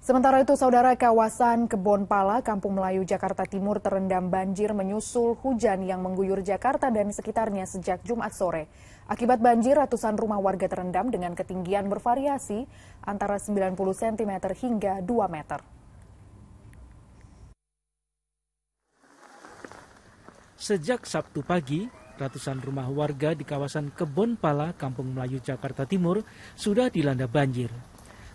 Sementara itu, saudara kawasan Kebon Pala, Kampung Melayu, Jakarta Timur terendam banjir menyusul hujan yang mengguyur Jakarta dan sekitarnya sejak Jumat sore. Akibat banjir, ratusan rumah warga terendam dengan ketinggian bervariasi antara 90 cm hingga 2 meter. Sejak Sabtu pagi, ratusan rumah warga di kawasan Kebon Pala, Kampung Melayu, Jakarta Timur sudah dilanda banjir.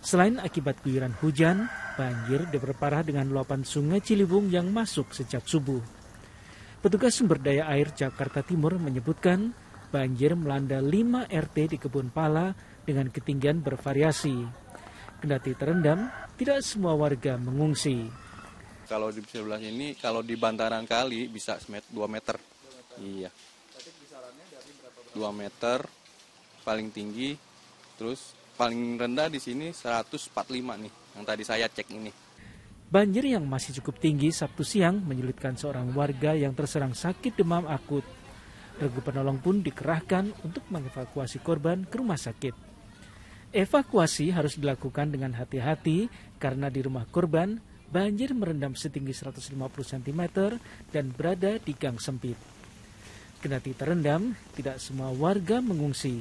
Selain akibat guyuran hujan, banjir diperparah dengan luapan sungai Ciliwung yang masuk sejak subuh. Petugas sumber daya air Jakarta Timur menyebutkan banjir melanda 5 RT di Kebun Pala dengan ketinggian bervariasi. Kendati terendam, tidak semua warga mengungsi. Kalau di sebelah ini, kalau di bantaran kali bisa 2 meter. Iya. 2 meter paling tinggi, terus paling rendah di sini 145 nih yang tadi saya cek ini. Banjir yang masih cukup tinggi Sabtu siang menyulitkan seorang warga yang terserang sakit demam akut. Regu penolong pun dikerahkan untuk mengevakuasi korban ke rumah sakit. Evakuasi harus dilakukan dengan hati-hati karena di rumah korban banjir merendam setinggi 150 cm dan berada di gang sempit. Kendati terendam, tidak semua warga mengungsi.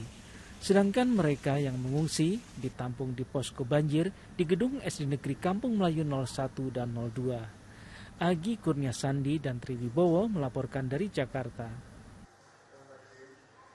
Sedangkan mereka yang mengungsi ditampung di posko banjir di gedung SD Negeri Kampung Melayu 01 dan 02. Agi Kurnia Sandi dan Triwibowo melaporkan dari Jakarta.